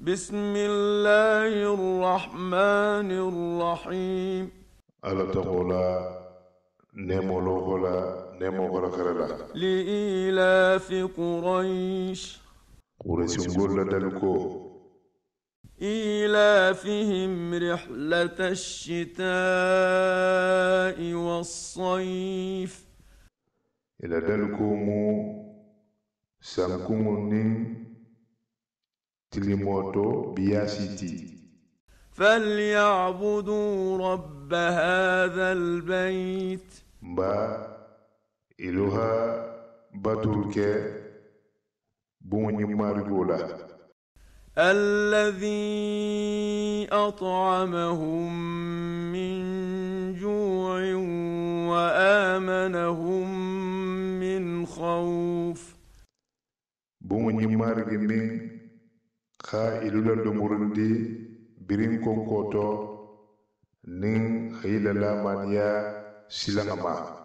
بسم الله الرحمن الرحيم ألا تقولا نمو لغلا نمو غرقرلا لإيلاف قريش قريش قول دلكو إيلافهم رحلة الشتاء والصيف إلى دلكم سمكم النين تليموتو سيتي فليعبدوا رب هذا البيت با إلها باتولك بوني مارجولا الذي أطعمهم من جوع وآمنهم من خوف بوني مارجولا ka ilulon do murundi birin konkoto nin hayilala maniya silangama